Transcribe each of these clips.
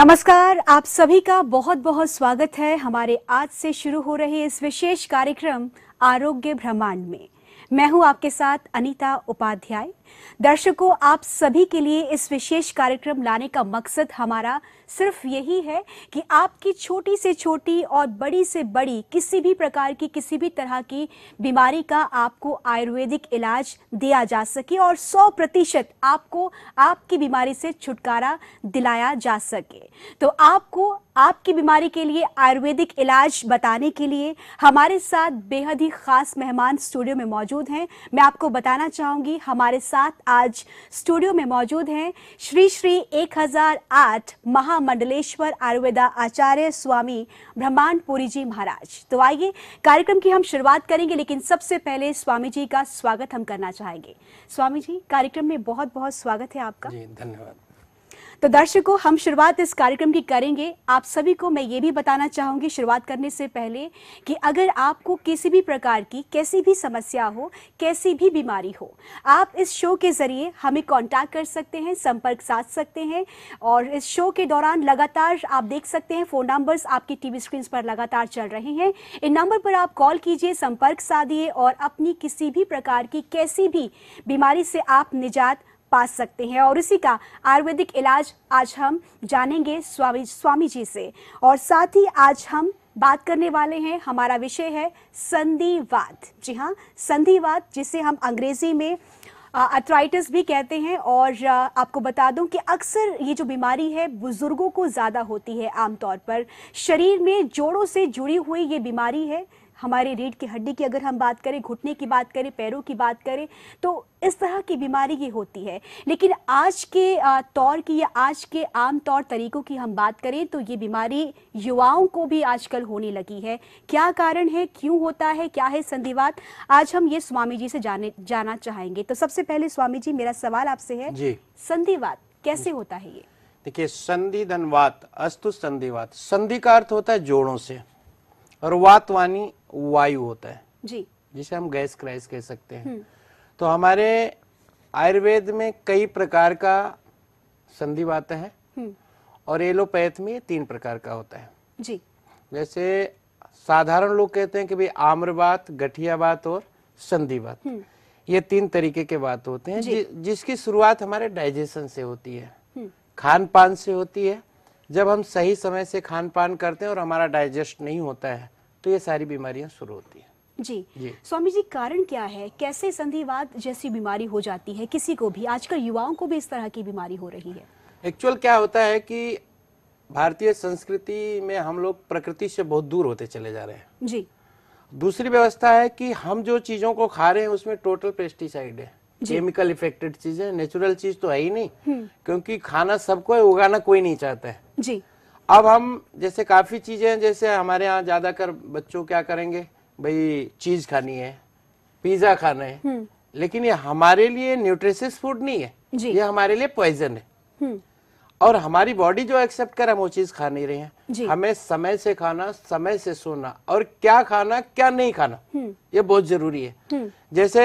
नमस्कार आप सभी का बहुत बहुत स्वागत है हमारे आज से शुरू हो रहे इस विशेष कार्यक्रम आरोग्य ब्रह्मांड में मैं हूं आपके साथ अनीता उपाध्याय दर्शकों आप सभी के लिए इस विशेष कार्यक्रम लाने का मकसद हमारा सिर्फ यही है कि आपकी छोटी से छोटी और बड़ी से बड़ी किसी भी प्रकार की किसी भी तरह की बीमारी का आपको आयुर्वेदिक इलाज दिया जा सके और 100 प्रतिशत आपको आपकी बीमारी से छुटकारा दिलाया जा सके तो आपको आपकी बीमारी के लिए आयुर्वेदिक इलाज बताने के लिए हमारे साथ बेहद ही खास मेहमान स्टूडियो में मौजूद हैं मैं आपको बताना चाहूंगी हमारे साथ साथ आज स्टूडियो में मौजूद हैं श्री श्री 1008 महामंडलेश्वर आयुर्वेदा आचार्य स्वामी ब्रह्मांडपुरी जी महाराज तो आइए कार्यक्रम की हम शुरुआत करेंगे लेकिन सबसे पहले स्वामी जी का स्वागत हम करना चाहेंगे स्वामी जी कार्यक्रम में बहुत बहुत स्वागत है आपका जी धन्यवाद तो दर्शकों हम शुरुआत इस कार्यक्रम की करेंगे आप सभी को मैं ये भी बताना चाहूँगी शुरुआत करने से पहले कि अगर आपको किसी भी प्रकार की कैसी भी समस्या हो कैसी भी बीमारी हो आप इस शो के ज़रिए हमें कांटेक्ट कर सकते हैं संपर्क साध सकते हैं और इस शो के दौरान लगातार आप देख सकते हैं फ़ोन नंबर्स आपकी टीवी स्क्रीन पर लगातार चल रहे हैं इन नंबर पर आप कॉल कीजिए संपर्क साधिए और अपनी किसी भी प्रकार की कैसी भी बीमारी से आप निजात पा सकते हैं और इसी का आयुर्वेदिक इलाज आज हम जानेंगे स्वामी स्वामी जी से और साथ ही आज हम बात करने वाले हैं हमारा विषय है संधिवाद जी हाँ संधिवाद जिसे हम अंग्रेजी में अथराइटिस भी कहते हैं और आपको बता दूं कि अक्सर ये जो बीमारी है बुज़ुर्गों को ज़्यादा होती है आमतौर पर शरीर में जोड़ों से जुड़ी हुई ये बीमारी है हमारी रीढ़ की हड्डी की अगर हम बात करें घुटने की बात करें पैरों की बात करें तो इस तरह की बीमारी ये होती है लेकिन आज के तौर की या आज के आम तौर तरीकों की हम बात करें तो ये बीमारी युवाओं को भी आजकल होने लगी है क्या कारण है क्यों होता है क्या है संधिवात आज हम ये स्वामी जी से जाने जाना चाहेंगे तो सबसे पहले स्वामी जी मेरा सवाल आपसे है संधिवात कैसे होता है ये देखिए संधि धनवात अस्तु संधिवात संधि का अर्थ होता है जोड़ों से और वातवानी वायु होता है जी जिसे हम गैस क्राइस कह सकते हैं हम्म। तो हमारे आयुर्वेद में कई प्रकार का संधिवात है हम्म। और एलोपैथ में तीन प्रकार का होता है जी जैसे साधारण लोग कहते हैं कि भाई आम्रवात गठियावात और संधिवात हम्म। ये तीन तरीके के बात होते हैं जि, जिसकी शुरुआत हमारे डाइजेशन से होती है खान पान से होती है जब हम सही समय से खान पान करते हैं और हमारा डाइजेस्ट नहीं होता है तो ये सारी बीमारियां शुरू होती है जी, जी। स्वामी जी कारण क्या है कैसे संधिवाद जैसी बीमारी हो जाती है किसी को भी आजकल युवाओं को भी इस तरह की बीमारी हो रही है एक्चुअल क्या होता है कि भारतीय संस्कृति में हम लोग प्रकृति से बहुत दूर होते चले जा रहे हैं जी दूसरी व्यवस्था है कि हम जो चीजों को खा रहे हैं उसमें टोटल पेस्टिसाइड है केमिकल इफेक्टेड चीज है नेचुरल चीज तो है ही नहीं हम्म। क्योंकि खाना सबको उगाना कोई नहीं चाहता है जी अब हम जैसे काफी चीजें हैं जैसे हमारे यहाँ ज्यादातर बच्चों क्या करेंगे भाई चीज खानी है पिज्जा खाना है हम्म। लेकिन ये हमारे लिए न्यूट्रिशियस फूड नहीं है जी। ये हमारे लिए पॉइजन है हम्म। और हमारी बॉडी जो एक्सेप्ट कर हम वो चीज खा नहीं रहे हैं हमें समय से खाना समय से सोना और क्या खाना क्या नहीं खाना ये बहुत जरूरी है जैसे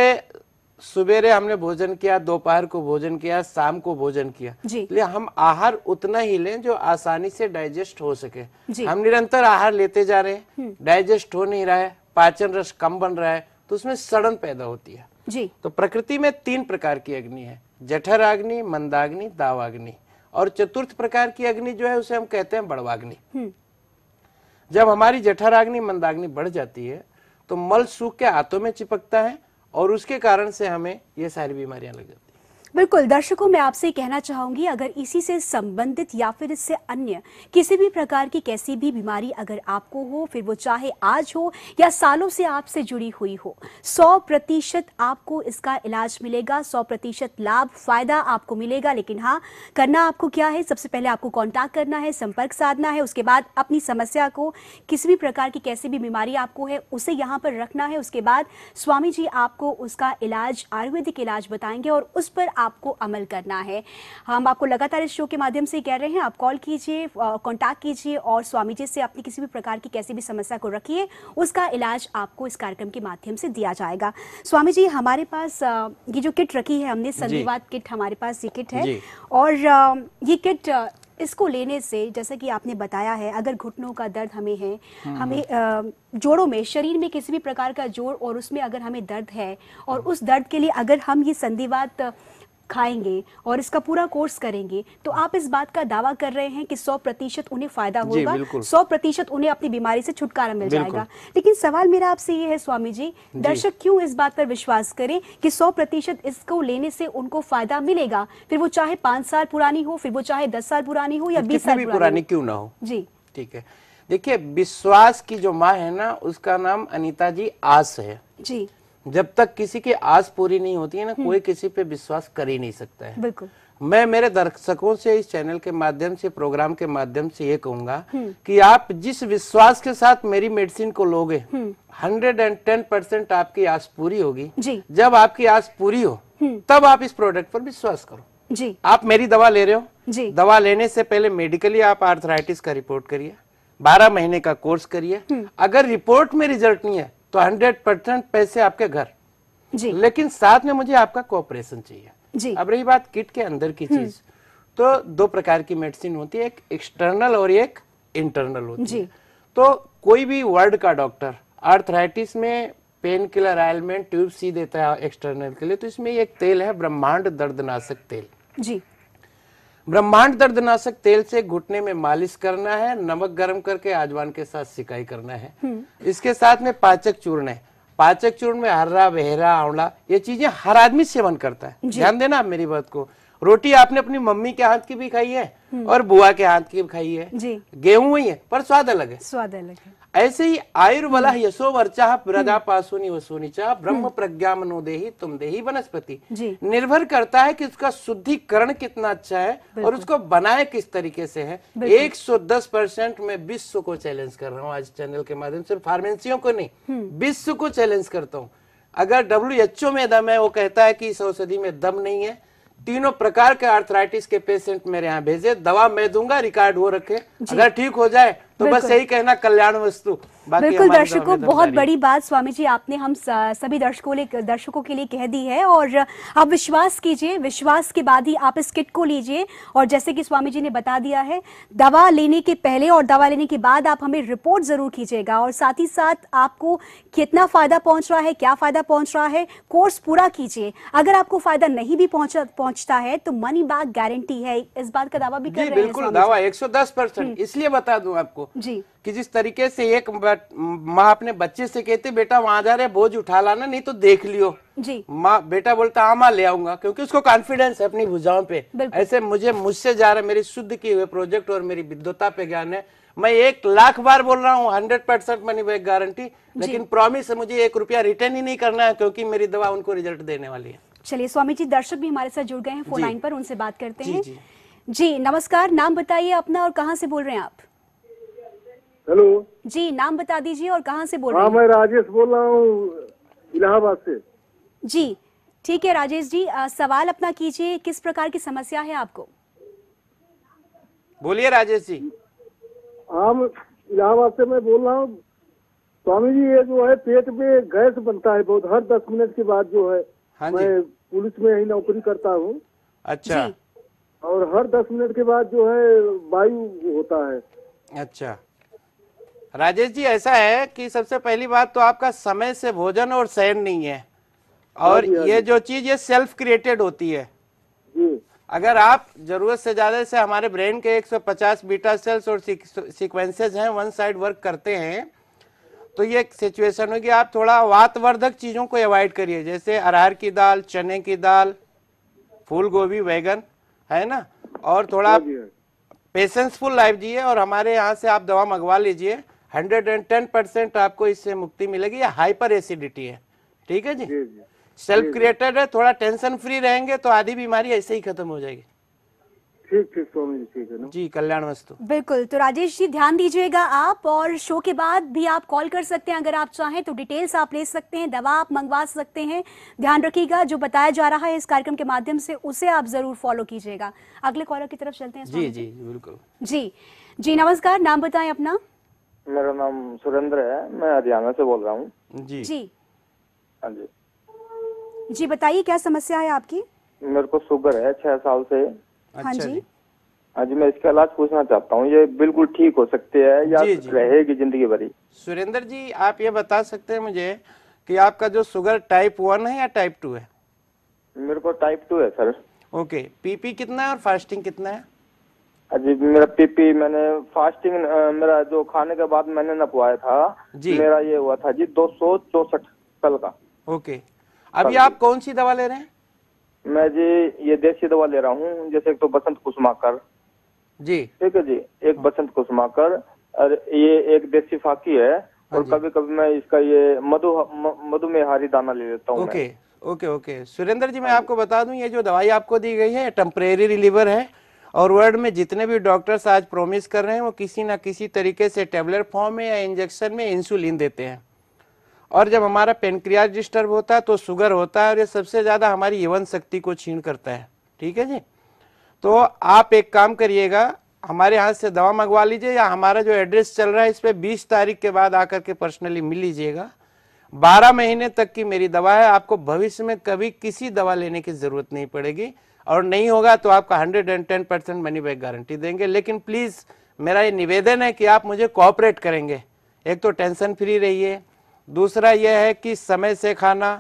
सुबेरे हमने भोजन किया दोपहर को भोजन किया शाम को भोजन किया जी। हम आहार उतना ही लें जो आसानी से डाइजेस्ट हो सके हम निरंतर आहार लेते जा रहे हैं डाइजेस्ट हम्म। हो नहीं रहा है पाचन रस कम बन रहा है तो उसमें सड़न पैदा होती है जी तो प्रकृति में तीन प्रकार की अग्नि है जठर अग्नि मंदाग्नि दावाग्नि और चतुर्थ प्रकार की अग्नि जो है उसे हम कहते हैं बड़वाग्नि हम्म। जब हमारी जठराग्नि मंदाग्नि बढ़ जाती है तो मल सूख के हाथों में चिपकता है और उसके कारण से हमें ये सारी बीमारियां लग जाती बिल्कुल दर्शकों मैं आपसे कहना चाहूंगी अगर इसी से संबंधित या फिर इससे अन्य किसी भी प्रकार की कैसी भी बीमारी अगर आपको हो फिर वो चाहे आज हो या सालों से आपसे जुड़ी हुई हो सौ प्रतिशत आपको इसका इलाज मिलेगा सौ प्रतिशत लाभ फायदा आपको मिलेगा लेकिन हाँ करना आपको क्या है सबसे पहले आपको कॉन्टैक्ट करना है संपर्क साधना है उसके बाद अपनी समस्या को किसी भी प्रकार की कैसी भी बीमारी आपको है उसे यहाँ पर रखना है उसके बाद स्वामी जी आपको उसका इलाज आयुर्वेदिक इलाज बताएंगे और उस पर आपको अमल करना है हम आपको लगातार इस शो के माध्यम से कह रहे हैं आप कॉल कीजिए कॉन्टैक्ट कीजिए और स्वामी जी से अपनी किसी भी प्रकार की कैसी भी समस्या को रखिए उसका इलाज आपको इस कार्यक्रम के माध्यम से दिया जाएगा स्वामी जी हमारे पास ये जो किट रखी है हमने संधिवाद किट हमारे पास ये किट है और ये किट इसको लेने से जैसा कि आपने बताया है अगर घुटनों का दर्द हमें है हम्म। हमें जोड़ों में शरीर में किसी भी प्रकार का जोड़ और उसमें अगर हमें दर्द है और हम्म। उस दर्द के लिए अगर हम ये संधिवात खाएंगे और इसका पूरा कोर्स करेंगे तो आप इस बात का दावा कर रहे हैं कि 100 प्रतिशत उन्हें फायदा होगा 100 प्रतिशत उन्हें अपनी बीमारी से छुटकारा मिल जाएगा लेकिन सवाल मेरा आपसे ये है स्वामी जी, जी दर्शक क्यों इस बात पर विश्वास करें कि 100 प्रतिशत इसको लेने से उनको फायदा मिलेगा फिर वो चाहे पांच साल पुरानी हो फिर वो चाहे दस साल पुरानी हो या बीस साल पुरानी क्यों ना हो जी ठीक है देखिये विश्वास की जो माँ है ना उसका नाम अनिता जी आस है जी जब तक किसी की आस पूरी नहीं होती है ना हम्म। कोई किसी पे विश्वास कर ही नहीं सकता है बिल्कुल मैं मेरे दर्शकों से इस चैनल के माध्यम से प्रोग्राम के माध्यम से ये कहूंगा हम्म। कि आप जिस विश्वास के साथ मेरी मेडिसिन को लोगे हम्म। हंड्रेड एंड टेन परसेंट आपकी आस पूरी होगी जब आपकी आस पूरी हो तब आप इस प्रोडक्ट पर विश्वास करो जी आप मेरी दवा ले रहे हो जी दवा लेने से पहले मेडिकली आप आर्थराइटिस का रिपोर्ट करिए बारह महीने का कोर्स करिए अगर रिपोर्ट में रिजल्ट नहीं है तो 100 परसेंट पैसे आपके घर जी लेकिन साथ में मुझे आपका कोऑपरेशन चाहिए जी अब रही बात किट के अंदर की हम्म। चीज तो दो प्रकार की मेडिसिन होती है एक एक्सटर्नल और एक इंटरनल होती जी. है तो कोई भी वर्ड का डॉक्टर आर्थराइटिस में पेन किलर आयलमेंट ट्यूब सी देता है एक्सटर्नल के लिए तो इसमें एक तेल है ब्रह्मांड दर्दनाशक तेल जी ब्रह्मांड दर्दनाशक तेल से घुटने में मालिश करना है नमक गर्म करके आजवान के साथ सिकाई करना है हम्म। इसके साथ में पाचक चूर्ण है पाचक चूर्ण में हर्रा बेहरा आंवला ये चीजें हर आदमी सेवन करता है ध्यान देना आप मेरी बात को रोटी आपने अपनी मम्मी के हाथ की भी खाई है हम्म। और बुआ के हाथ की भी खाई है गेहूं ही है पर स्वाद अलग है स्वाद अलग है ऐसे ही आयुर्वला हम्म। यशो वर्चा हम्म। प्रदा पासुनी वसुनी चाह ब्रह्म प्रज्ञा मनोदेही तुम देही वनस्पति निर्भर करता है कि उसका शुद्धिकरण कितना अच्छा है और उसको बनाए किस तरीके से है 110 परसेंट मैं विश्व को चैलेंज कर रहा हूँ आज चैनल के माध्यम से फार्मेंसियों को नहीं विश्व को चैलेंज करता हूँ अगर डब्ल्यू एच ओ में दम है वो कहता है कि इस औषधि में दम नहीं है तीनों प्रकार के आर्थराइटिस के पेशेंट मेरे यहाँ भेजे दवा मैं दूंगा रिकॉर्ड वो रखे अगर ठीक हो जाए तो बस यही कहना कल्याण वस्तु बिल्कुल दर्शकों बहुत बड़ी बात स्वामी जी आपने हम सभी दर्शकों दर्शकों के लिए कह दी है और आप विश्वास कीजिए विश्वास के बाद ही आप इस किट को लीजिए और जैसे कि स्वामी जी ने बता दिया है दवा लेने के पहले और दवा लेने के बाद आप हमें रिपोर्ट जरूर कीजिएगा और साथ ही साथ आपको कितना फायदा पहुंच रहा है क्या फायदा पहुंच रहा है कोर्स पूरा कीजिए अगर आपको फायदा नहीं भी पहुंचा पहुंचता है तो मनी बैक गारंटी है इस बात का दावा भी कर रहे हैं बिल्कुल दावा एक परसेंट हम्म। इसलिए बता दू आपको जी कि जिस तरीके से एक माँ अपने बच्चे से कहते बेटा वहां जा रहे बोझ उठा लाना नहीं तो देख लियो जी माँ बेटा बोलता हाँ माँ ले आऊंगा क्योंकि उसको कॉन्फिडेंस है अपनी भुजाओं पे ऐसे मुझे मुझसे जा रहा मेरी शुद्ध किए हुए प्रोजेक्ट और मेरी विद्वता पे ज्ञान है मैं एक लाख बार बोल रहा हूँ hundred percent money back guarantee लेकिन प्रॉमिस है मुझे एक रुपया रिटर्न ही नहीं करना है क्योंकि मेरी दवा उनको रिजल्ट देने वाली है चलिए स्वामी जी दर्शक भी हमारे साथ जुड़ गए हैं फोन लाइन पर उनसे बात करते हैं जी नमस्कार नाम बताइए अपना और कहाँ से बोल रहे हैं आप हेलो जी नाम बता दीजिए और कहाँ से बोल हाँ, रहे हैं मैं राजेश बोल रहा हूँ इलाहाबाद से जी ठीक है राजेश जी आ, सवाल अपना कीजिए किस प्रकार की समस्या है आपको बोलिए राजेश जी हम हाँ, इलाहाबाद से मैं बोल रहा हूँ स्वामी जी ये जो है पेट में गैस बनता है बहुत हर दस मिनट के बाद जो है हाँ मैं पुलिस में ही नौकरी करता हूँ अच्छा और हर दस मिनट के बाद जो है वायु होता है अच्छा राजेश जी ऐसा है कि सबसे पहली बात तो आपका समय से भोजन और शयन नहीं है और हाँ हाँ ये जो चीज ये सेल्फ क्रिएटेड होती है अगर आप जरूरत से ज्यादा से हमारे ब्रेन के 150 बीटा सेल्स और सीक्वेंसेस हैं वन साइड वर्क करते हैं तो ये सिचुएशन होगी आप थोड़ा वातवर्धक चीजों को अवॉइड करिए जैसे अरहर की दाल चने की दाल फूल गोभी वैगन है ना और थोड़ा पेशेंसफुल हाँ लाइफ जिए और हमारे यहाँ से आप दवा मंगवा लीजिए 110 परसेंट आपको इससे मुक्ति मिलेगी या हाइपर एसिडिटी है ठीक है जी, सेल्फ क्रिएटेड है थोड़ा टेंशन फ्री रहेंगे तो आधी बीमारी ऐसे ही खत्म हो जाएगी ठीक ठीक जी कल्याण वस्तु बिल्कुल तो राजेश जी ध्यान दीजिएगा आप और शो के बाद भी आप कॉल कर सकते हैं अगर आप चाहें तो डिटेल्स आप ले सकते हैं दवा आप मंगवा सकते हैं ध्यान रखिएगा जो बताया जा रहा है इस कार्यक्रम के माध्यम से उसे आप जरूर फॉलो कीजिएगा अगले कॉलर की तरफ चलते हैं जी जी बिल्कुल जी जी नमस्कार नाम बताएं अपना मेरा नाम सुरेंद्र है मैं हरियाणा से बोल रहा हूँ जी जी हाँ जी जी बताइए क्या समस्या है आपकी मेरे को शुगर है छह साल से हाँ अच्छा जी हाँ जी मैं इसका इलाज पूछना चाहता हूँ ये बिल्कुल ठीक हो सकती है या रहेगी जिंदगी भरी सुरेंद्र जी आप ये बता सकते हैं मुझे कि आपका जो शुगर टाइप वन है या टाइप टू है मेरे को टाइप टू है सर ओके पीपी कितना है और फास्टिंग कितना है जी मेरा पीपी मैंने फास्टिंग मेरा जो खाने के बाद मैंने नपवाया था जी मेरा ये हुआ था जी दो सौ चौसठ कल का ओके अभी आप कौन सी दवा ले रहे हैं मैं जी ये देसी दवा ले रहा हूँ जैसे एक तो बसंत कुसमाकर जी ठीक है जी एक बसंत कुसमाकर और ये एक देसी फाकी है हाँ और कभी कभी मैं इसका ये मधु मधुमेहारी दाना ले लेता हूँ okay okay okay Surendra ji मैं आपको बता दूं ये जो दवाई आपको दी गई है टेम्परेरी रिलीवर है और वर्ल्ड में जितने भी डॉक्टर्स आज प्रोमिस कर रहे हैं वो किसी ना किसी तरीके से टेबलेट फॉर्म में या इंजेक्शन में इंसुलिन देते हैं और जब हमारा पेनक्रियाज डिस्टर्ब होता है तो शुगर होता है और ये सबसे ज़्यादा हमारी यवन शक्ति को छीन करता है ठीक है जी तो आप एक काम करिएगा हमारे यहाँ से दवा मंगवा लीजिए या हमारा जो एड्रेस चल रहा है इस पर बीस तारीख के बाद आकर के पर्सनली मिल लीजिएगा बारह महीने तक की मेरी दवा है आपको भविष्य में कभी किसी दवा लेने की ज़रूरत नहीं पड़ेगी और नहीं होगा तो आपका hundred and ten percent money back guarantee देंगे लेकिन प्लीज़ मेरा ये निवेदन है कि आप मुझे कॉपरेट करेंगे एक तो टेंशन फ्री रहिए दूसरा यह है कि समय से खाना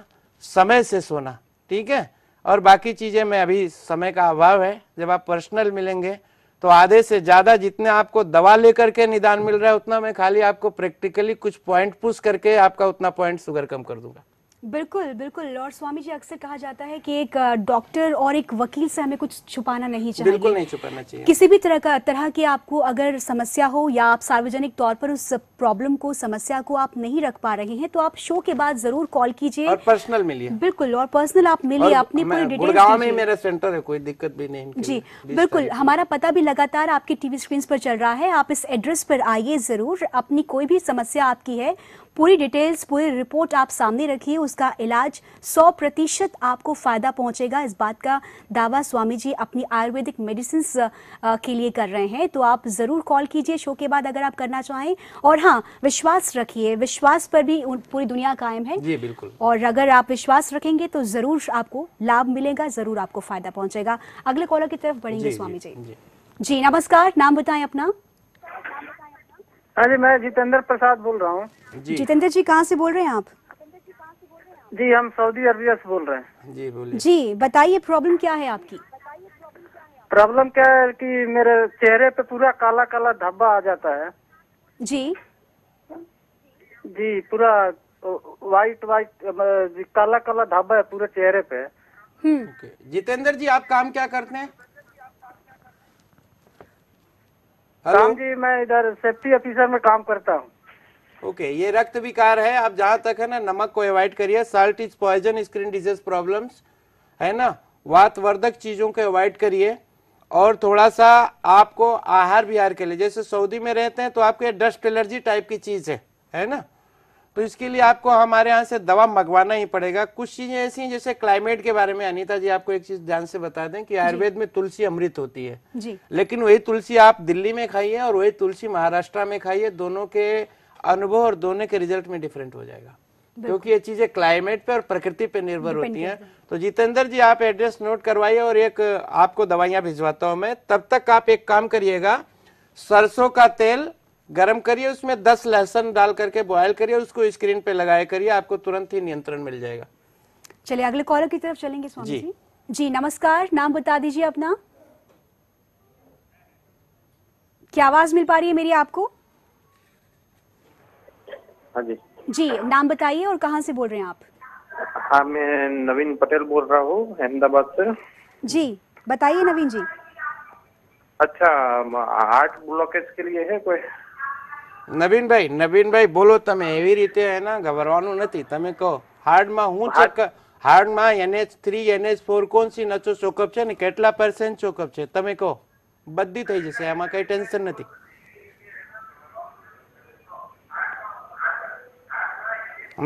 समय से सोना ठीक है और बाकी चीज़ें में अभी समय का अभाव है जब आप पर्सनल मिलेंगे तो आधे से ज़्यादा जितने आपको दवा लेकर के निदान मिल रहा है उतना मैं खाली आपको प्रैक्टिकली कुछ पॉइंट पुश करके आपका उतना पॉइंट शुगर कम कर दूंगा बिल्कुल बिल्कुल लॉर्ड स्वामी जी अक्सर कहा जाता है कि एक डॉक्टर और एक वकील से हमें कुछ छुपाना नहीं चाहिए बिल्कुल नहीं छुपाना चाहिए किसी भी तरह का तरह की आपको अगर समस्या हो या आप सार्वजनिक तौर पर उस प्रॉब्लम को समस्या को आप नहीं रख पा रहे हैं तो आप शो के बाद जरूर कॉल कीजिए और पर्सनल मिलिए बिल्कुल और पर्सनल आप मिलिए अपनी पूरी डिटेल में मेरा सेंटर है कोई दिक्कत भी नहीं जी बिल्कुल हमारा पता भी लगातार आपकी टीवी स्क्रीन पर चल रहा है आप इस एड्रेस पर आइए जरूर अपनी कोई भी समस्या आपकी है पूरी डिटेल्स पूरी रिपोर्ट आप सामने रखिए उसका इलाज सौ प्रतिशत आपको फ़ायदा पहुंचेगा इस बात का दावा स्वामी जी अपनी आयुर्वेदिक मेडिसिन के लिए कर रहे हैं तो आप ज़रूर कॉल कीजिए शो के बाद अगर आप करना चाहें और हाँ विश्वास रखिए विश्वास पर भी पूरी दुनिया कायम है जी बिल्कुल और अगर आप विश्वास रखेंगे तो ज़रूर आपको लाभ मिलेगा ज़रूर आपको फ़ायदा पहुंचेगा अगले कॉलर की तरफ बढ़ेंगे स्वामी जी, जी नमस्कार नाम बताएं अपना हाँ जी मैं जितेंद्र प्रसाद बोल रहा हूँ जितेंद्र जी कहाँ से बोल रहे हैं आप जी हम सऊदी अरबिया से बोल रहे हैं जी बोलिए जी बताइए प्रॉब्लम क्या है आपकी प्रॉब्लम क्या है कि मेरे चेहरे पे पूरा काला काला धब्बा आ जाता है जी जी पूरा वाइट वाइट काला काला धब्बा है पूरे चेहरे पे हम्म। जितेंद्र जी आप काम क्या करते हैं राम जी मैं इधर सेफ्टी ऑफिसर में काम करता हूँ ओके okay, ये रक्त विकार है आप जहाँ तक है ना नमक को अवॉइड करिए salt is poison screen disease problems है ना वातवर्धक चीजों को अवॉइड करिए और थोड़ा सा आपको आहार विहार के लिए जैसे सऊदी में रहते हैं तो आपके डस्ट एलर्जी टाइप की चीज है है ना तो इसके लिए आपको हमारे यहाँ से दवा मंगवाना ही पड़ेगा कुछ चीजें ऐसी हैं जैसे क्लाइमेट के बारे में अनीता जी आपको एक चीज ध्यान से बता दें कि आयुर्वेद में तुलसी अमृत होती है जी। लेकिन वही तुलसी आप दिल्ली में खाइए और वही तुलसी महाराष्ट्र में खाइए दोनों के अनुभव और दोनों के रिजल्ट में डिफरेंट हो जाएगा क्योंकि ये चीजें क्लाइमेट पे और प्रकृति पे निर्भर होती हैं तो जितेंद्र जी आप एड्रेस नोट करवाइए और एक आपको दवाइयां भिजवाता हूँ मैं तब तक आप एक काम करिएगा सरसों का तेल गर्म करिए उसमें 10 लहसुन डाल करके बॉयल करिए उसको स्क्रीन पे लगाया करिए आपको तुरंत ही नियंत्रण मिल जाएगा चलिए अगले कॉलर की तरफ चलेंगे स्वामी जी जी, नमस्कार नाम बता दीजिए अपना क्या आवाज मिल पा रही है मेरी आपको हाँ जी जी नाम बताइए और कहाँ से बोल रहे हैं आप हाँ मैं नवीन पटेल बोल रहा हूँ अहमदाबाद से जी बताइए नवीन जी अच्छा आठ ब्लॉकेज के लिए है कोई નવીનભાઈ નવીનભાઈ બોલો તમે એવી રીતે એને ગભરવાનું નથી તમે કહો હાર્ડમાં હું ચેક હાર્ડમાં એનએચ થ્રી એનએચ ફોર કોણ સી નચો ચોકઅપ છે ને કેટલા પર્સન્ટ ચોકઅપ છે તમે કહો બધી થઈ જશે એમાં કઈ ટેન્શન નથી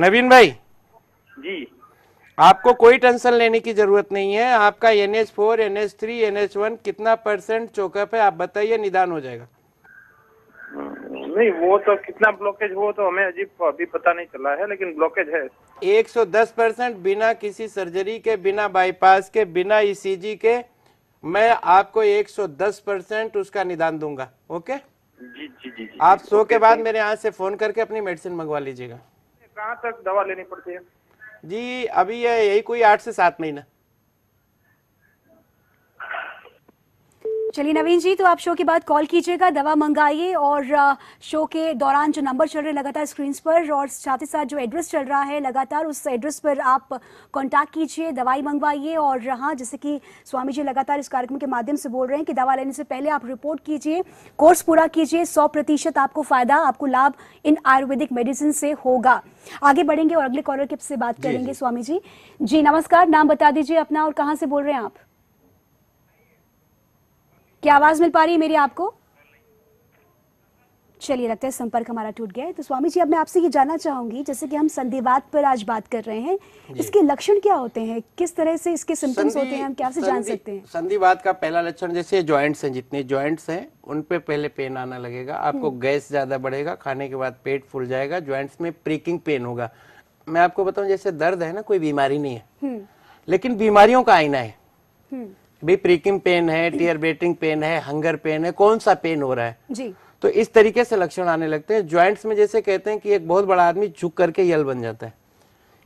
नवीन भाई जी आपको कोई टेंशन लेने की जरूरत नहीं है आपका N H four N H three N H one कितना परसेंट चौकअप है आप बताइए निदान हो जाएगा नहीं वो तो कितना ब्लॉकेज हुआ तो हमें अजीब तो अभी पता नहीं चला है लेकिन ब्लॉकेज है 110 परसेंट बिना किसी सर्जरी के बिना बाईपास के बिना ईसीजी e के मैं आपको 110 परसेंट उसका निदान दूंगा ओके जी जी जी, जी आप सो के बाद मेरे यहाँ से फोन करके अपनी मेडिसिन मंगवा लीजिएगा कहाँ तक दवा लेनी पड़ती है जी अभी यही कोई आठ से सात महीना चलिए नवीन जी तो आप शो के बाद कॉल कीजिएगा दवा मंगाइए और शो के दौरान जो नंबर चल रहे लगातार स्क्रीन पर और साथ ही साथ जो एड्रेस चल रहा है लगातार उस एड्रेस पर आप कांटेक्ट कीजिए दवाई मंगवाइए और हाँ जैसे कि स्वामी जी लगातार इस कार्यक्रम के माध्यम से बोल रहे हैं कि दवा लेने से पहले आप रिपोर्ट कीजिए कोर्स पूरा कीजिए सौ प्रतिशत आपको फायदा आपको लाभ इन आयुर्वेदिक मेडिसिन से होगा आगे बढ़ेंगे और अगले कॉलर के से बात करेंगे स्वामी जी जी नमस्कार नाम बता दीजिए अपना और कहाँ से बोल रहे हैं आप क्या आवाज मिल पा रही है मेरी आपको चलिए लगता है संपर्क हमारा टूट गया है तो स्वामी जी अब मैं आपसे ये जानना चाहूंगी जैसे कि हम संधिवाद पर आज बात कर रहे हैं इसके लक्षण क्या होते हैं किस तरह से इसके सिम्टम्स होते हैं हम क्या से जान सकते हैं संधिवाद का पहला लक्षण जैसे ज्वाइंट्स हैं जितने ज्वाइंट्स हैं उन पे पहले पेन आना लगेगा आपको हम्म। गैस ज्यादा बढ़ेगा खाने के बाद पेट फूल जाएगा ज्वाइंट्स में प्रिकिंग पेन होगा मैं आपको बताऊँ जैसे दर्द है ना कोई बीमारी नहीं है हम्म। लेकिन बीमारियों का आईना है हम्म। भाई प्रीकिंग पेन है टीयर बेटिंग पेन है हंगर पेन है कौन सा पेन हो रहा है जी तो इस तरीके से लक्षण आने लगते हैं ज्वाइंट्स में जैसे कहते हैं कि एक बहुत बड़ा आदमी झुक करके यल बन जाता है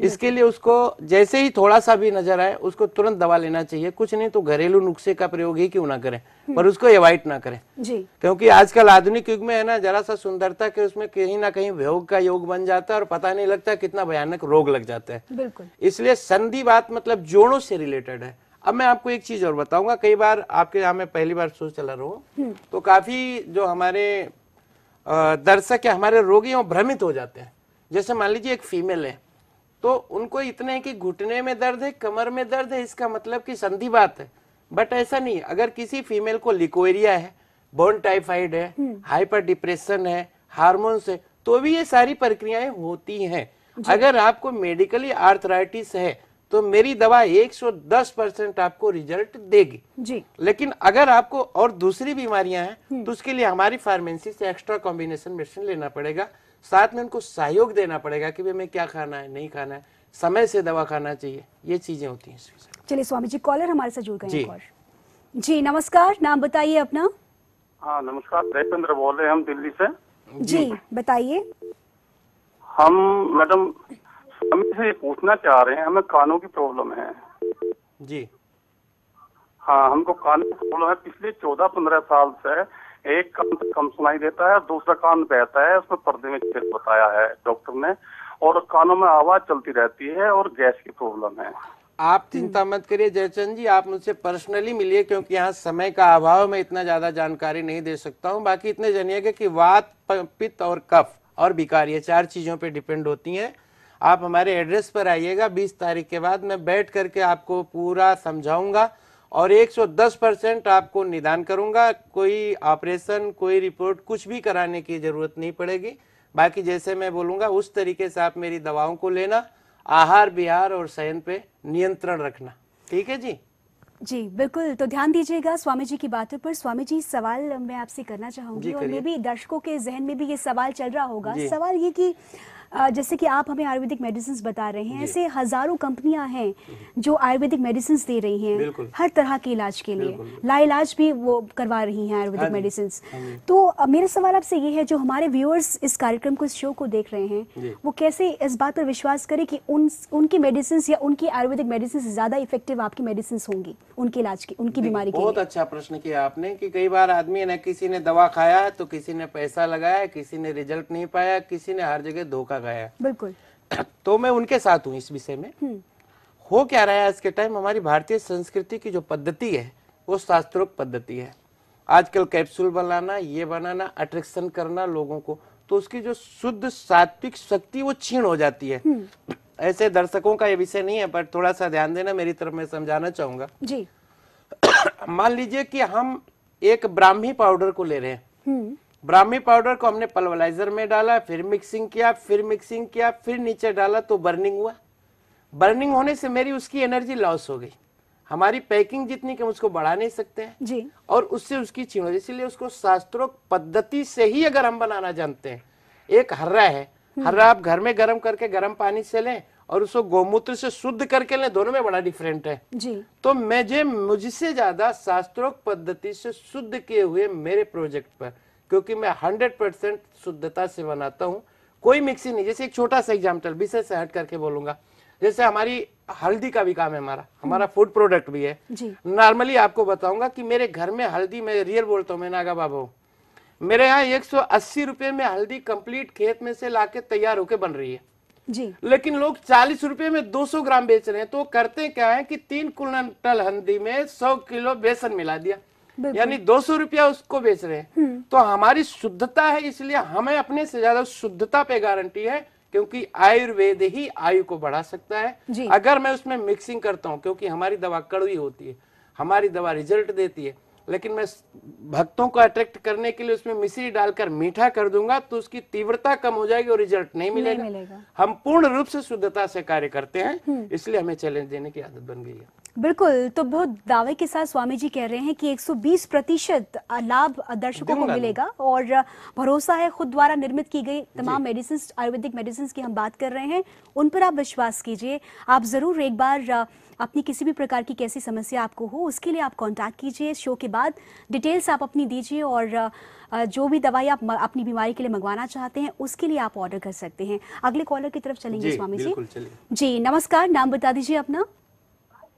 इसके लिए उसको जैसे ही थोड़ा सा भी नजर आए उसको तुरंत दवा लेना चाहिए कुछ नहीं तो घरेलू नुस्खे का प्रयोग ही क्यों ना करें पर हम्म। उसको अवॉइड ना करें जी क्योंकि आजकल आधुनिक युग में है ना जरा सा सुंदरता के उसमें कहीं ना कहीं व्योग का योग बन जाता है और पता नहीं लगता कितना भयानक रोग लग जाता है बिल्कुल इसलिए संधि बात मतलब जोड़ों से रिलेटेड है अब मैं आपको एक चीज और बताऊंगा कई बार आपके यहाँ मैं पहली बार शो चला रहा हूँ हम्म। तो काफी जो हमारे दर्शक है हमारे रोगी हैं भ्रमित हो जाते हैं जैसे मान लीजिए एक फीमेल है तो उनको इतने कि घुटने में दर्द है कमर में दर्द है इसका मतलब कि संधि बात है बट ऐसा नहीं अगर किसी फीमेल को लिकोरिया है बोन टाइफाइड है हम्म। हाइपर डिप्रेशन है हार्मोन्स है तो भी ये सारी प्रक्रियाएं होती हैं अगर आपको मेडिकली आर्थराइटिस है तो मेरी दवा 110 परसेंट आपको रिजल्ट देगी जी लेकिन अगर आपको और दूसरी बीमारियां हैं हम्म। तो उसके लिए हमारी फार्मेसी से एक्स्ट्रा कॉम्बिनेशन मेडिसिन लेना पड़ेगा साथ में उनको सहयोग देना पड़ेगा कि भाई हमें क्या खाना है नहीं खाना है समय से दवा खाना चाहिए ये चीजें होती हैं चलिए स्वामी जी कॉलर हमारे साथ जुड़ गए जी जी नमस्कार नाम बताइए अपना हाँ नमस्कार जयपेंद्र बोल रहे हम दिल्ली से जी बताइए हम मैडम हम इसे ये पूछना चाह रहे हैं हमें कानों की प्रॉब्लम है जी हाँ हमको कानों की प्रॉब्लम है पिछले चौदह पंद्रह साल से एक कान तो कम सुनाई देता है दूसरा कान बहता है उसमें पर्दे में छेद बताया है डॉक्टर ने और कानों में आवाज चलती रहती है और गैस की प्रॉब्लम है आप चिंता मत करिए जयचंद जी आप मुझसे पर्सनली मिलिए क्योंकि यहाँ समय का अभाव में इतना ज्यादा जानकारी नहीं दे सकता हूँ बाकी इतने जानिएगा कि वात पित्त और कफ और बिकार ये चार चीजों पे डिपेंड होती हैं आप हमारे एड्रेस पर आइएगा 20 तारीख के बाद मैं बैठ करके आपको पूरा समझाऊंगा और 110 परसेंट आपको निदान करूंगा कोई ऑपरेशन कोई रिपोर्ट कुछ भी कराने की ज़रूरत नहीं पड़ेगी बाकी जैसे मैं बोलूंगा उस तरीके से आप मेरी दवाओं को लेना आहार विहार और शयन पे नियंत्रण रखना ठीक है जी जी बिल्कुल तो ध्यान दीजिएगा स्वामी जी की बातों पर स्वामी जी सवाल मैं आपसे करना चाहूंगी और मे भी दर्शकों के जहन में भी ये सवाल चल रहा होगा सवाल ये की जैसे कि आप हमें आयुर्वेदिक मेडिसिन बता रहे हैं ऐसे हज़ारों कंपनियां हैं हम्म। जो आयुर्वेदिक मेडिसिन दे रही हैं हर तरह के इलाज के लिए लाइलाज भी वो करवा रही हैं आयुर्वेदिक मेडिसिन हाँ हाँ तो मेरा सवाल आपसे ये है जो हमारे व्यूअर्स इस कार्यक्रम को इस शो को देख रहे हैं वो कैसे इस बात पर विश्वास करें कि उन उनकी मेडिसिन या उनकी आयुर्वेदिक मेडिसिन ज़्यादा इफेक्टिव आपकी मेडिसिन होंगी उनके इलाज की उनकी बीमारी बहुत अच्छा प्रश्न किया आपने कि कई बार आदमी ना किसी ने दवा खाया तो किसी ने पैसा लगाया किसी ने रिजल्ट नहीं पाया किसी ने हर जगह धोखा लगाया बिल्कुल तो मैं उनके साथ हूँ इस विषय में हम्म। हो क्या रहा है आज के टाइम हमारी भारतीय संस्कृति की जो पद्धति है वो शास्त्रोक्त पद्धति है आजकल कैप्सूल बनाना ये बनाना अट्रैक्शन करना लोगों को तो उसकी जो शुद्ध सात्विक शक्ति वो छीण हो जाती है हम्म। ऐसे दर्शकों का ये विषय नहीं है पर थोड़ा सा ध्यान देना मेरी तरफ मैं समझाना चाहूंगा जी मान लीजिए कि हम एक ब्राह्मी पाउडर को ले रहे हैं हम्म। ब्राह्मी पाउडर को हमने पल्वलाइजर में डाला फिर मिक्सिंग किया फिर मिक्सिंग किया फिर नीचे डाला तो बर्निंग हुआ बर्निंग होने से मेरी उसकी एनर्जी लॉस हो गई हमारी पैकिंग जितनी कम उसको बढ़ा नहीं सकते हैं जी और उससे उसकी चीन हो इसीलिए उसको शास्त्रोक्त पद्धति से ही अगर हम बनाना जानते हैं एक हर्रा है हम्म। हर्रा आप घर में गर्म करके गर्म पानी से लें और उसको गोमूत्र से शुद्ध करके लें दोनों में बड़ा डिफरेंट है जी तो मैं जे मुझसे ज्यादा शास्त्रोक्त पद्धति से शुद्ध किए हुए मेरे प्रोजेक्ट पर क्योंकि मैं हंड्रेड परसेंट शुद्धता से बनाता हूँ कोई मिक्सी नहीं जैसे एक छोटा सा एग्जाम्पल विषय से हट करके बोलूंगा जैसे हमारी हल्दी का भी काम है हमारा हमारा फूड हम्म। प्रोडक्ट भी है नॉर्मली आपको बताऊंगा कि मेरे घर में हल्दी मैं रियल बोलता हूँ मैं नागा बाबा हूँ मेरे यहाँ एक सौ रुपए में हल्दी कंप्लीट खेत में से लाके तैयार होके बन रही है जी लेकिन लोग चालीस रुपए में 200 ग्राम बेच रहे हैं तो करते क्या है कि तीन कुंटल हल्दी में 100 किलो बेसन मिला दिया यानी दो सौ रुपया उसको बेच रहे हैं हम्म। तो हमारी शुद्धता है इसलिए हमें अपने से ज्यादा शुद्धता पे गारंटी है क्योंकि आयुर्वेद ही आयु को बढ़ा सकता है अगर मैं उसमें मिक्सिंग करता हूँ क्योंकि हमारी दवा कड़वी होती है हमारी दवा रिजल्ट देती है लेकिन मैं भक्तों को अट्रैक्ट करने के लिए उसमें मिश्री डालकर मीठा कर दूंगा तो उसकी तीव्रता कम हो जाएगी और रिजल्ट नहीं मिलेगा, नहीं मिलेगा। हम पूर्ण रूप से शुद्धता से कार्य करते हैं हम्म। इसलिए हमें चैलेंज देने की आदत बन गई है बिल्कुल तो बहुत दावे के साथ स्वामी जी कह रहे हैं कि 120 प्रतिशत लाभ दर्शकों को मिलेगा और भरोसा है खुद द्वारा निर्मित की गई तमाम मेडिसिन आयुर्वेदिक मेडिसिन की हम बात कर रहे हैं उन पर आप विश्वास कीजिए आप जरूर एक बार अपनी किसी भी प्रकार की कैसी समस्या आपको हो उसके लिए आप कांटेक्ट कीजिए शो के बाद डिटेल्स आप अपनी दीजिए और जो भी दवाई आप अपनी बीमारी के लिए मंगवाना चाहते हैं उसके लिए आप ऑर्डर कर सकते हैं अगले कॉलर की तरफ चलेंगे स्वामी जी जी नमस्कार नाम बता दीजिए अपना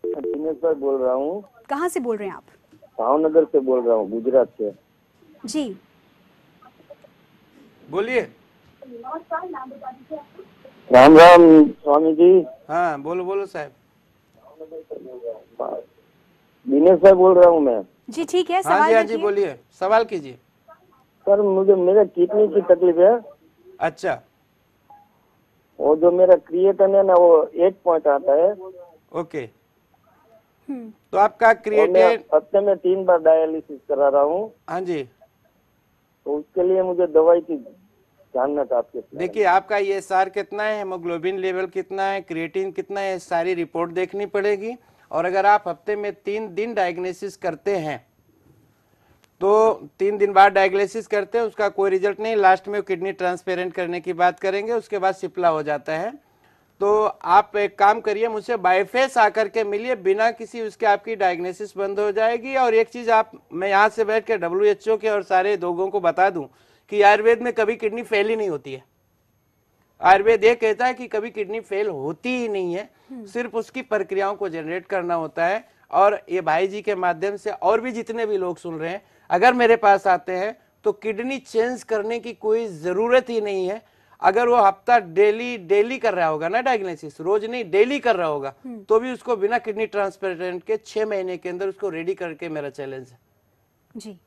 बोल रहा हूँ कहाँ से बोल रहे हैं आप भावनगर से बोल रहा हूँ गुजरात से जी बोलिए राम राम स्वामी जी हाँ बोलो बोलो साहब दिनेश भाई बोल रहा हूँ मैं जी ठीक है हाँ सवाल हाँ जी बोलिए सवाल कीजिए सर मुझे मेरे किडनी की तकलीफ है अच्छा वो जो मेरा क्रिएटन है ना वो एक पॉइंट आता है ओके हम्म। तो आपका क्रिएटन हफ्ते में तीन बार डायलिसिस करा रहा हूँ हाँ जी तो उसके लिए मुझे दवाई की जानना था आपके देखिए आपका ये सार कितना है हेमोग्लोबिन लेवल कितना है क्रिएटिन कितना है सारी रिपोर्ट देखनी पड़ेगी और अगर आप हफ्ते में तीन दिन डायग्नोसिस करते हैं तो तीन दिन बाद डायग्नोसिस करते हैं उसका कोई रिजल्ट नहीं लास्ट में किडनी ट्रांसपेरेंट करने की बात करेंगे उसके बाद सिपला हो जाता है तो आप एक काम करिए मुझसे बायफेस आकर के मिलिए बिना किसी उसके आपकी डायग्नोसिस बंद हो जाएगी और एक चीज़ आप मैं यहाँ से बैठ के डब्ल्यू के और सारे लोगों को बता दूं कि आयुर्वेद में कभी किडनी फेल ही नहीं होती है आयुर्वेद ये कहता है कि कभी किडनी फेल होती ही नहीं है हम्म। सिर्फ उसकी प्रक्रियाओं को जनरेट करना होता है और ये भाई जी के माध्यम से और भी जितने भी लोग सुन रहे हैं अगर मेरे पास आते हैं तो किडनी चेंज करने की कोई ज़रूरत ही नहीं है अगर वो हफ्ता डेली डेली कर रहा होगा ना डायग्नोसिस रोज नहीं डेली कर रहा होगा हम्म। तो भी उसको बिना किडनी ट्रांसप्लांट के छह महीने के अंदर उसको रेडी करके मेरा चैलेंज है जी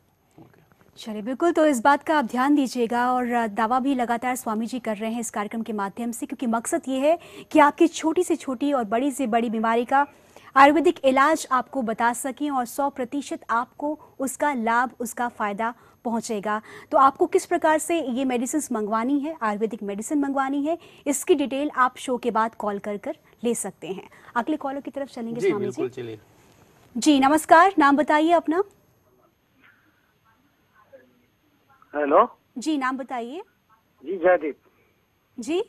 चलिए बिल्कुल तो इस बात का आप ध्यान दीजिएगा और दावा भी लगातार स्वामी जी कर रहे हैं इस कार्यक्रम के माध्यम से क्योंकि मकसद ये है कि आपकी छोटी से छोटी और बड़ी से बड़ी बीमारी का आयुर्वेदिक इलाज आपको बता सकें और सौ प्रतिशत आपको उसका लाभ उसका फ़ायदा पहुंचेगा तो आपको किस प्रकार से ये मेडिसिन मंगवानी है आयुर्वेदिक मेडिसिन मंगवानी है इसकी डिटेल आप शो के बाद कॉल कर कर ले सकते हैं अगले कॉलर की तरफ चलेंगे जी, जी।, जी नमस्कार नाम बताइए अपना हेलो जी नाम बताइए जी जयदीप जी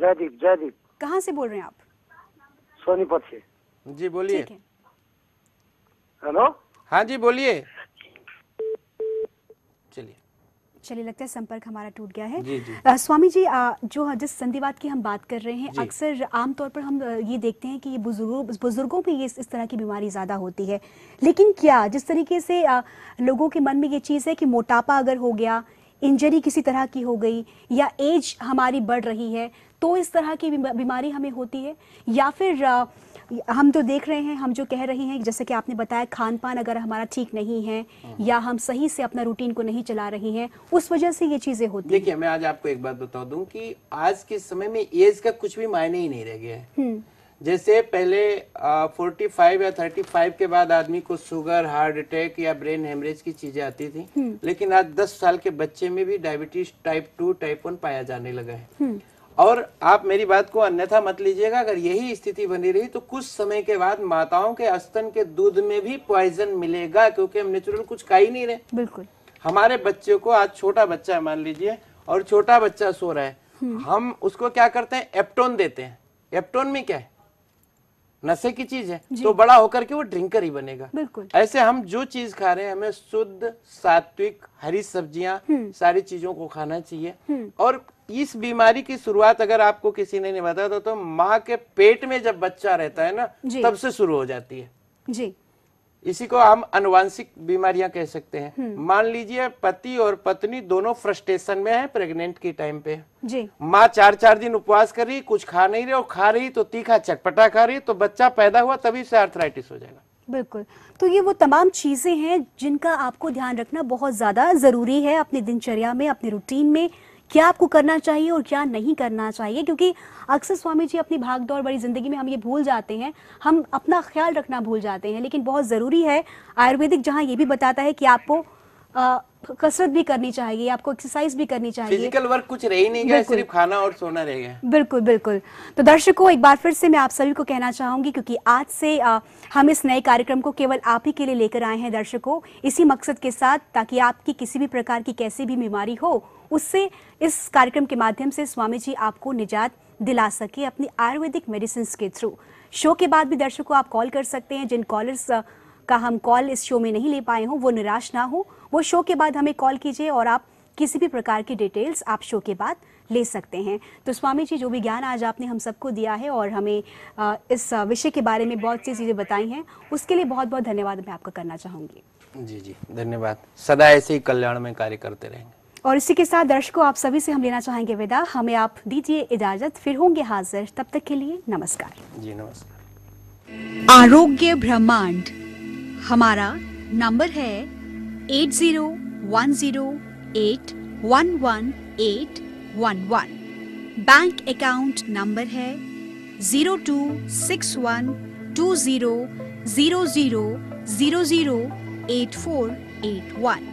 जयदीप जयदीप कहाँ से बोल रहे हैं आप सोनीपत से जी बोलिए हेलो हाँ जी बोलिए चलिए चलिए लगता है संपर्क हमारा टूट गया है जी, जी. आ, स्वामी जी आ, जो जिस संधिवाद की हम बात कर रहे हैं अक्सर आमतौर पर हम ये देखते हैं कि ये बुजुर्गों बुजुर्गों में ये इस तरह की बीमारी ज़्यादा होती है लेकिन क्या जिस तरीके से आ, लोगों के मन में ये चीज़ है कि मोटापा अगर हो गया इंजरी किसी तरह की हो गई या एज हमारी बढ़ रही है तो इस तरह की बीमारी हमें होती है या फिर हम तो देख रहे हैं हम जो कह रहे हैं जैसे कि आपने बताया खान पान अगर हमारा ठीक नहीं है हाँ। या हम सही से अपना रूटीन को नहीं चला रहे हैं उस वजह से ये चीजें होती है देखिये मैं आज आपको एक बात बता दूं कि आज के समय में एज का कुछ भी मायने ही नहीं रह गया है हम्म। जैसे पहले फोर्टी फाइव या थर्टी फाइव के बाद आदमी को शुगर हार्ट अटैक या ब्रेन हेमरेज की चीजें आती थी हम्म। लेकिन आज दस साल के बच्चे में भी diabetes type two type one पाया जाने लगा है हम्म। और आप मेरी बात को अन्यथा मत लीजिएगा अगर यही स्थिति बनी रही तो कुछ समय के बाद माताओं के अस्तन के दूध में भी पॉइजन मिलेगा क्योंकि हम नेचुरल कुछ खा ही नहीं रहे बिल्कुल हमारे बच्चे को आज छोटा बच्चा है मान लीजिए और छोटा बच्चा सो रहा है हम्म। हम उसको क्या करते हैं एप्टोन देते हैं एप्टोन में क्या है नशे की चीज है तो बड़ा होकर के वो ड्रिंकर ही बनेगा बिल्कुल ऐसे हम जो चीज खा रहे हैं हमें शुद्ध सात्विक हरी सब्जियां हम्म। सारी चीजों को खाना चाहिए हम्म। और इस बीमारी की शुरुआत अगर आपको किसी ने नहीं बताया तो, तो माँ के पेट में जब बच्चा रहता है ना तब से शुरू हो जाती है जी इसी को हम अनुवांशिक बीमारियां कह सकते हैं हम्म। मान लीजिए पति और पत्नी दोनों फ्रस्ट्रेशन में है प्रेग्नेंट के टाइम पे जी माँ चार चार दिन उपवास कर रही कुछ खा नहीं रही और खा रही तो तीखा चटपटा खा रही तो बच्चा पैदा हुआ तभी से आर्थराइटिस हो जाएगा बिल्कुल तो ये वो तमाम चीज़ें हैं जिनका आपको ध्यान रखना बहुत ज़्यादा ज़रूरी है अपनी दिनचर्या में अपने रूटीन में क्या आपको करना चाहिए और क्या नहीं करना चाहिए क्योंकि अक्सर स्वामी जी अपनी भागदौड़ बड़ी ज़िंदगी में हम ये भूल जाते हैं हम अपना ख्याल रखना भूल जाते हैं लेकिन बहुत ज़रूरी है आयुर्वेदिक जहाँ ये भी बताता है कि आपको कसरत भी करनी चाहिए आपको एक्सरसाइज भी करनी चाहिए फिजिकल वर्क कुछ रही नहीं गया सिर्फ खाना और सोना रह गया बिल्कुल बिल्कुल तो दर्शकों एक बार फिर से मैं आप सभी को कहना चाहूंगी क्योंकि आज से आ, हम इस नए कार्यक्रम को केवल आप ही के लिए लेकर आए हैं दर्शकों इसी मकसद के साथ ताकि आपकी किसी भी प्रकार की कैसी भी बीमारी हो उससे इस कार्यक्रम के माध्यम से स्वामी जी आपको निजात दिला सके अपनी आयुर्वेदिक मेडिसिन के थ्रू शो के बाद भी दर्शकों आप कॉल कर सकते हैं जिन कॉलर्स का हम कॉल इस शो में नहीं ले पाए हों वो निराश ना हो वो शो के बाद हमें कॉल कीजिए और आप किसी भी प्रकार की डिटेल्स आप शो के बाद ले सकते हैं तो स्वामी जी जो भी ज्ञान आज आपने हम सबको दिया है और हमें इस विषय के बारे में बहुत सी चीज़ें बताई हैं उसके लिए बहुत बहुत धन्यवाद मैं आपका करना चाहूँगी जी जी धन्यवाद सदा ऐसे ही कल्याण में कार्य करते रहेंगे और इसी के साथ दर्शकों आप सभी से हम लेना चाहेंगे विदा हमें आप दीजिए इजाजत फिर होंगे हाजिर तब तक के लिए नमस्कार जी नमस्कार आरोग्य ब्रह्मांड हमारा नंबर है eight zero one zero one one eight one one bank account number है zero two six one two zero zero zero zero zero eight four eight one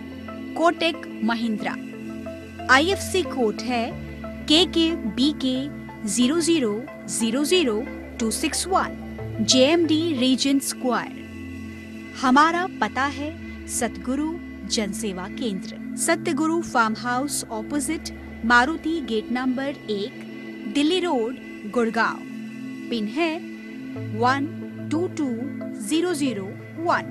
Kotak Mahindra IFSC code है K K B K zero zero zero zero two six one J M D Regent square हमारा पता है Satguru Jansewa Kendra Satya Guru farm house opposite Maruti gate number एक Delhi road Gurgaon pin है one two two zero zero one